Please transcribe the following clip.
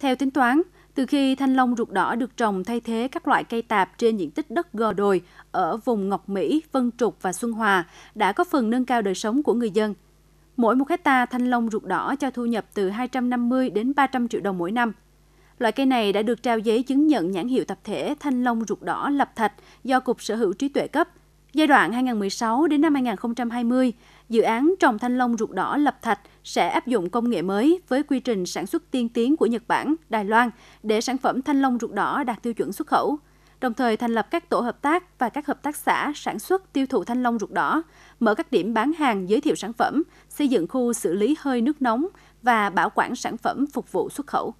Theo tính toán, từ khi thanh long ruột đỏ được trồng thay thế các loại cây tạp trên diện tích đất gò đồi ở vùng Ngọc Mỹ, Vân Trục và Xuân Hòa đã có phần nâng cao đời sống của người dân. Mỗi một hecta thanh long ruột đỏ cho thu nhập từ 250 đến 300 triệu đồng mỗi năm. Loại cây này đã được trao giấy chứng nhận nhãn hiệu tập thể thanh long ruột đỏ lập thạch do Cục Sở hữu trí tuệ cấp Giai đoạn 2016 đến năm 2020, dự án trồng thanh long ruột đỏ lập thạch sẽ áp dụng công nghệ mới với quy trình sản xuất tiên tiến của Nhật Bản, Đài Loan để sản phẩm thanh long ruột đỏ đạt tiêu chuẩn xuất khẩu. Đồng thời thành lập các tổ hợp tác và các hợp tác xã sản xuất tiêu thụ thanh long ruột đỏ, mở các điểm bán hàng giới thiệu sản phẩm, xây dựng khu xử lý hơi nước nóng và bảo quản sản phẩm phục vụ xuất khẩu.